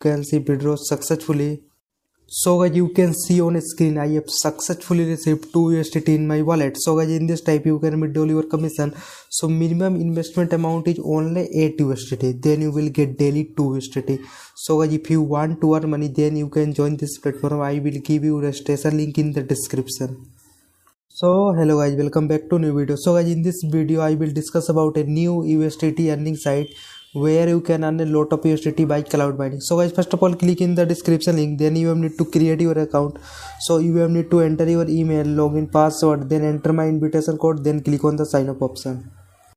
can see withdraw successfully so guys you can see on screen i have successfully received 2 usdt in my wallet so guys in this type you can withdraw your commission so minimum investment amount is only 8 usdt then you will get daily 2 usdt so guys if you want to earn money then you can join this platform i will give you registration link in the description so hello guys welcome back to new video so guys in this video i will discuss about a new usdt earning site where you can earn a lot of USDT by cloud mining. So guys, first of all, click in the description link. Then you have need to create your account. So you have need to enter your email, login password, then enter my invitation code, then click on the sign up option.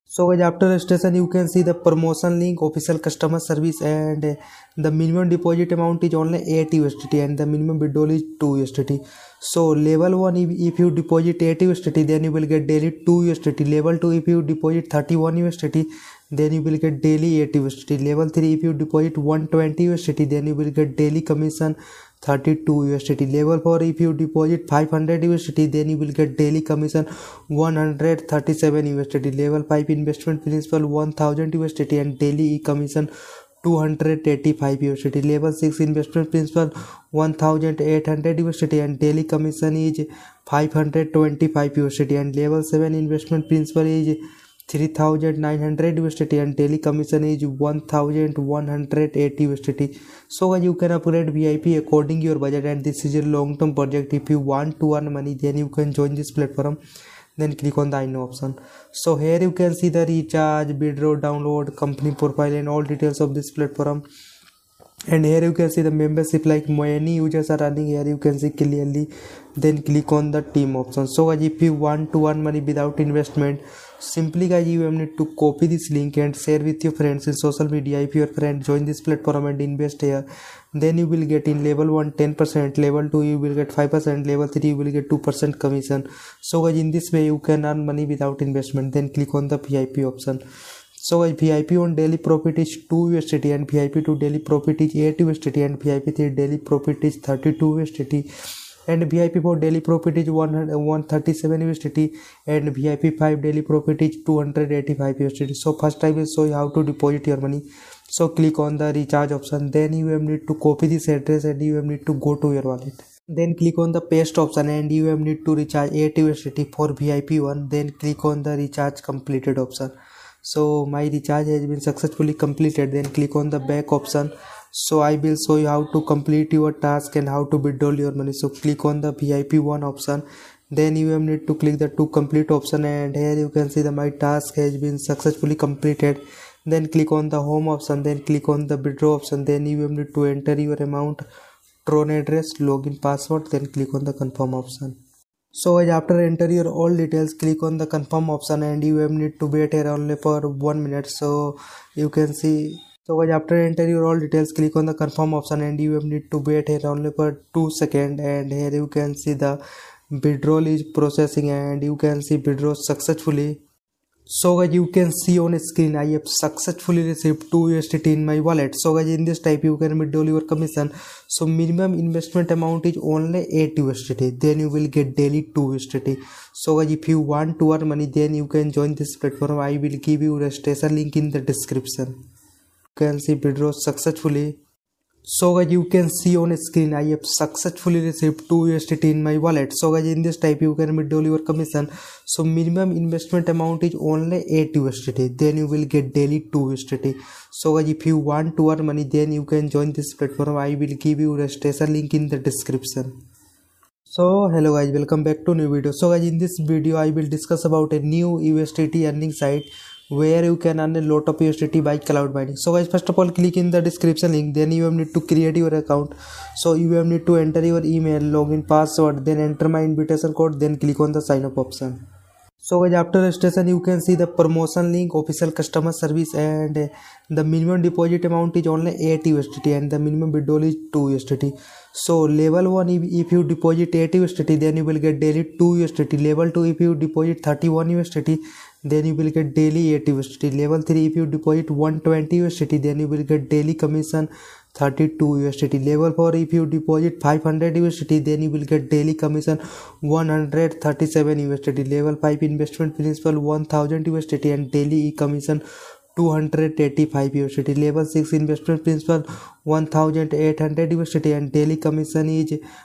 So guys, after registration, you can see the promotion link, official customer service, and uh, the minimum deposit amount is only 8 USDT, and the minimum withdrawal is 2 USDT. So level one, if you deposit 8 USDT, then you will get daily 2 USDT. Level two, if you deposit 31 USDT, then you will get daily USDT level 3 if you deposit 120 USDT then you will get daily commission 32 USDT level 4 if you deposit 500 USDT then you will get daily commission 137 USDT level 5 investment principal 1000 USDT and daily e commission 285 USDT level 6 investment principal 1800 USDT and daily commission is 525 USDT and level 7 investment principal is three thousand nine hundred USDT and daily commission is one thousand one hundred eighty USDT so guys you can upgrade V I P according your budget and this is a long term project if you want to earn money then you can join this platform then click on the info option so here you can see the recharge withdraw download company profile and all details of this platform and here you can see the membership like many users are running here you can see clearly then click on the team option so guys if you want to earn money without investment simply guys you have need to copy this link and share with your friends in social media if your friend join this platform and invest here then you will get in level 1 10% level 2 you will get 5% level 3 you will get 2% commission so guys in this way you can earn money without investment then click on the vip option so wise V I P one daily profit is two USDT and V I P two daily profit is eight USDT and V I P three daily profit is thirty two USDT and V I P four daily profit is one one thirty seven USDT and V I P five daily profit is two hundred eighty five USDT so first time is so you how to deposit your money so click on the recharge option then you am need to copy this address and you am need to go to your wallet then click on the paste option and you am need to recharge eight U S T for V I P one then click on the recharge completed option so my recharge has been successfully completed then click on the back option so i will show you how to complete your task and how to withdraw your money so click on the vip one option then you will need to click the to complete option and here you can see that my task has been successfully completed then click on the home option then click on the withdraw option then you will need to enter your amount tron address login password then click on the confirm option so after enter your all details, click on the confirm option and you have need to wait here only for one minute. So you can see. So guys after enter your all details, click on the confirm option and you have need to wait here only for two second. And here you can see the withdrawal is processing and you can see withdraw successfully so guys you can see on screen i have successfully received 2 usdt in my wallet so guys in this type you can withdraw your commission so minimum investment amount is only 8 usdt then you will get daily 2 usdt so guys if you want to earn money then you can join this platform i will give you registration link in the description you can see withdraw successfully so guys you can see on screen i have successfully received 2 usdt in my wallet so guys in this type you can get your commission so minimum investment amount is only 8 usdt then you will get daily 2 usdt so guys if you want to earn money then you can join this platform i will give you registration link in the description so hello guys welcome back to new video so guys in this video i will discuss about a new usdt earning site where you can earn a lot of your city by cloud mining. So guys, first of all, click in the description link. Then you have need to create your account. So you have need to enter your email, login password, then enter my invitation code, then click on the sign up option. So guys, after registration, you can see the promotion link, official customer service, and the minimum deposit amount is only 8 USDT, and the minimum withdrawal is 2 USDT. So level 1 if, you deposit 8 USDT then you will get daily 2 USDT. Level 2 if you deposit 31 USDT then you will get daily 8 USDT. Level 3 if you deposit 120 USDT then you will get daily commission 32 USDT. Level 4 if you deposit 500 USDT then you will get daily commission 137 USDT. Level 5 investment principal 1000 USDT and daily e commission 285 USDT. Level 6 investment principal 1800 USDT and daily commission is